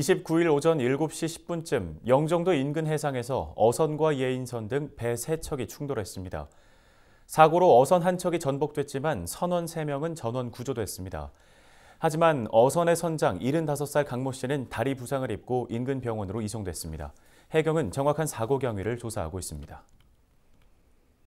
29일 오전 7시 10분쯤 영종도 인근 해상에서 어선과 예인선 등 배 3척이 충돌했습니다. 사고로 어선 한 척이 전복됐지만 선원 3명은 전원 구조됐습니다. 하지만 어선의 선장 75살 강모 씨는 다리 부상을 입고 인근 병원으로 이송됐습니다. 해경은 정확한 사고 경위를 조사하고 있습니다.